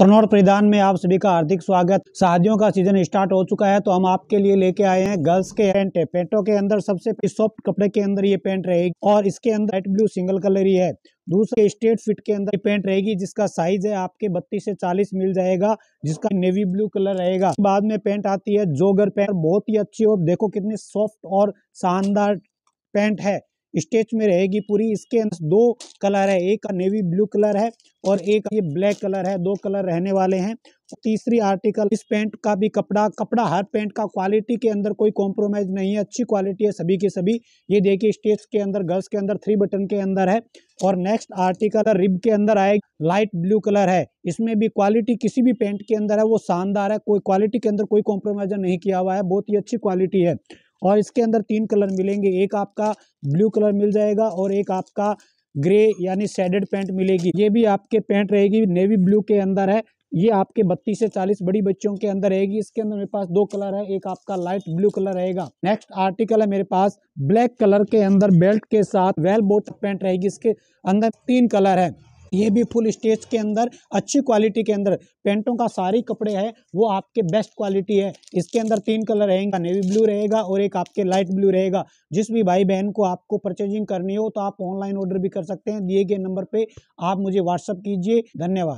तनौर परिधान में आप सभी का हार्दिक स्वागत शादियों का सीजन स्टार्ट हो चुका है तो हम आपके लिए लेके आए हैं गर्ल्स के पेंट है पेंटों के अंदर सबसे सॉफ्ट कपड़े के अंदर ये पेंट रहेगी और इसके अंदर लाइट ब्लू सिंगल कलर ही है दूसरे स्टेट फिट के अंदर पेंट रहेगी जिसका साइज है आपके बत्तीस से चालीस मिल जाएगा जिसका नेवी ब्लू कलर रहेगा बाद में पेंट आती है जोगर पेंट बहुत ही अच्छी और देखो कितनी सॉफ्ट और शानदार पेंट है स्टेज में रहेगी पूरी इसके अंदर दो कलर है एक नेवी ब्लू कलर है और एक ये ब्लैक कलर है दो कलर रहने वाले हैं तीसरी आर्टिकल इस पेंट का भी कपड़ा कपड़ा हर पेंट का क्वालिटी के अंदर कोई कॉम्प्रोमाइज़ नहीं है अच्छी क्वालिटी है सभी के सभी ये देखिए स्टेज के अंदर गर्ल्स के अंदर थ्री बटन के अंदर है और नेक्स्ट आर्टिकल रिब के अंदर आएगी लाइट ब्लू कलर है इसमें भी क्वालिटी किसी भी पेंट के अंदर है वो शानदार है कोई क्वालिटी के अंदर कोई कॉम्प्रोमाइज नहीं किया हुआ है बहुत ही अच्छी क्वालिटी है और इसके अंदर तीन कलर मिलेंगे एक आपका ब्लू कलर मिल जाएगा और एक आपका ग्रे यानी शेडेड पैंट मिलेगी ये भी आपके पैंट रहेगी नेवी ब्लू के अंदर है ये आपके 32 से 40 बड़ी बच्चों के अंदर रहेगी इसके अंदर मेरे पास दो कलर है एक आपका लाइट ब्लू कलर रहेगा नेक्स्ट आर्टिकल है मेरे पास ब्लैक कलर के अंदर बेल्ट के साथ वेल बोट पैंट रहेगी इसके अंदर तीन कलर है ये भी फुल स्टेज के अंदर अच्छी क्वालिटी के अंदर पेंटों का सारी कपड़े है वो आपके बेस्ट क्वालिटी है इसके अंदर तीन कलर रहेगा नेवी ब्लू रहेगा और एक आपके लाइट ब्लू रहेगा जिस भी भाई बहन को आपको परचेजिंग करनी हो तो आप ऑनलाइन ऑर्डर भी कर सकते हैं दिए गए नंबर पर आप मुझे व्हाट्सअप कीजिए धन्यवाद